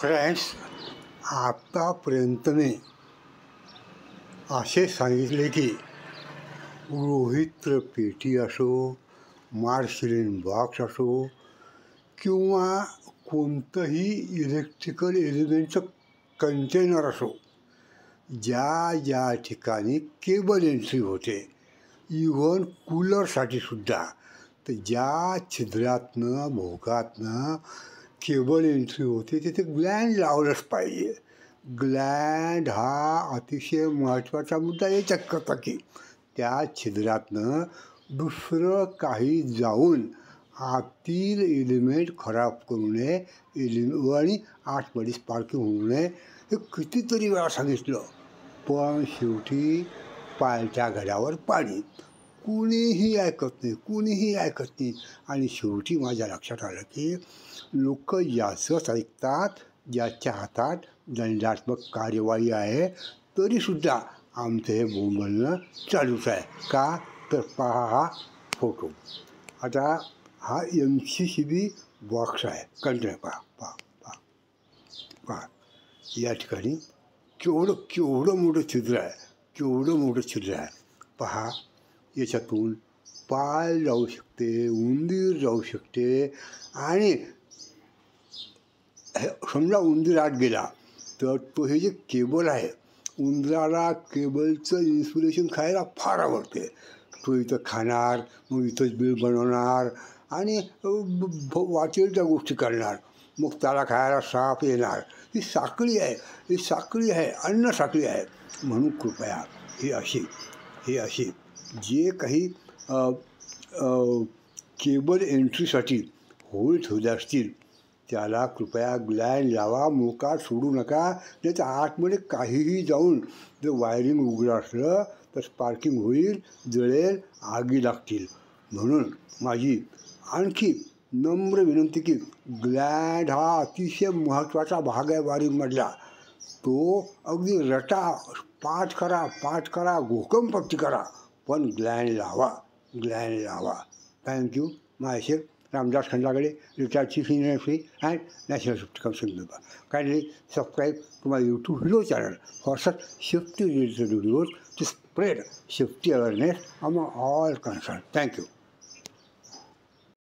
friends आत्तापर्यंत असे सांगितले की रोहित्र पेटी असो मार्शलिन बॉक्स असो किंवा कोणतंही इलेक्ट्रिकल एलिमेंटचं कंटेनर असो ज्या ज्या ठिकाणी केबल एंट्री होते इवन कूलरसाठी सुद्धा तर ज्या छिद्रातनं भोगातनं केबल एंट्री होते तिथे ग्लँड लावलंच पाहिजे ग्लँड हा अतिशय महत्त्वाचा मुद्दा याच्यात चक्कता की त्या छिद्रातनं दुसरं काही जाऊन आतील एलिमेंट खराब करू नये एलिमे आणि आठवडी स्पार्किंग होऊ नये हे कितीतरी वेळा सांगितलं पण शेवटी पायच्या घड्यावर पाणी कुणीही ऐकत नाही कुणीही ऐकत नाही आणि शेवटी माझ्या लक्षात आलं की लोक जास्तच ऐकतात ज्याच्या हातात दंडात्मक कार्यवाही आहे तरीसुद्धा आमचं हे बोंबलणं चालूच आहे का तर पहा हा फोटो आता हा M C C B box आहे कंट्रे पहा पहा पहा पहा या ठिकाणी केवढं केवढं मोठं छिद्र आहे केवढं मोठं छिद्र आहे पहा याच्यातून पाय जाऊ शकते उंदीर जाऊ शकते आणि समजा उंदीर आत गेला तर तो हे जे केबल आहे उंदराला केबलचं इन्स्पिरेशन खायला फार आवडते तो इथं खाणार मग इथंच बिल बनवणार आणि वाटेल त्या गोष्टी करणार मग त्याला खायला साफ येणार ही साखळी आहे ही साखळी आहे अन्न साखळी आहे म्हणून कृपया ही अशी ही अशी जे काही केबल एंट्रीसाठी होईल ठेवल्या असतील त्याला कृपया ग्लॅन लावा मोका सोडू नका नाही तर आतमध्ये काहीही जाऊन जर वायरिंग उघडं असलं तर स्पार्किंग होईल जळेल आगी लागतील म्हणून माझी आणखी नम्र विनंती की ग्लॅड हा अतिशय महत्त्वाचा भाग आहे वायरिंगमधला तो अगदी रटा पाठ करा पाठ करा घोकमपट्टी करा पण ग्लॅन लावा ग्लॅन लावा थँक्यू माझे रामदास खंडाकडे रिटायर्डची senior free and national shift consumer kindly subscribe to my YouTube video channel for safety related videos to spread safety awareness among all concern thank you